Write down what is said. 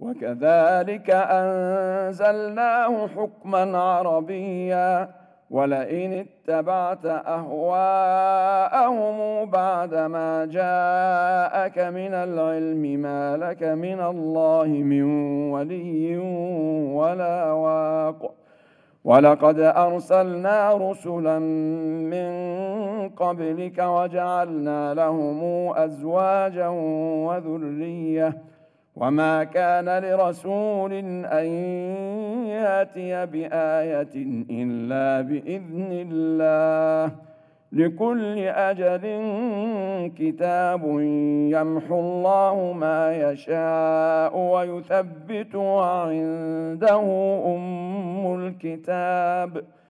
وكذلك أنزلناه حكما عربيا ولئن اتبعت أهواءهم بعد ما جاءك من العلم ما لك من الله من ولي ولا واق ولقد أرسلنا رسلا من قبلك وجعلنا لهم أزواجا وذريه وما كان لرسول ان ياتي بايه الا باذن الله لكل اجل كتاب يمحو الله ما يشاء ويثبت وعنده ام الكتاب